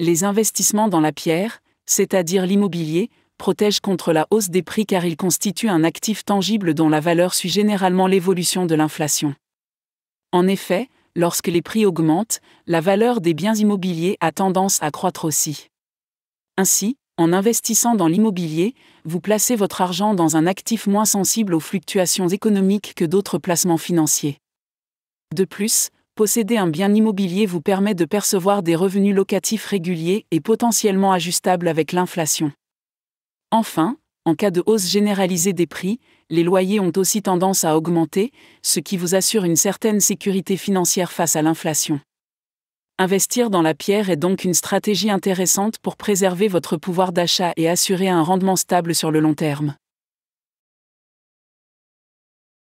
Les investissements dans la pierre, c'est-à-dire l'immobilier, protègent contre la hausse des prix car ils constituent un actif tangible dont la valeur suit généralement l'évolution de l'inflation. En effet, lorsque les prix augmentent, la valeur des biens immobiliers a tendance à croître aussi. Ainsi, en investissant dans l'immobilier, vous placez votre argent dans un actif moins sensible aux fluctuations économiques que d'autres placements financiers. De plus, posséder un bien immobilier vous permet de percevoir des revenus locatifs réguliers et potentiellement ajustables avec l'inflation. Enfin, en cas de hausse généralisée des prix, les loyers ont aussi tendance à augmenter, ce qui vous assure une certaine sécurité financière face à l'inflation. Investir dans la pierre est donc une stratégie intéressante pour préserver votre pouvoir d'achat et assurer un rendement stable sur le long terme.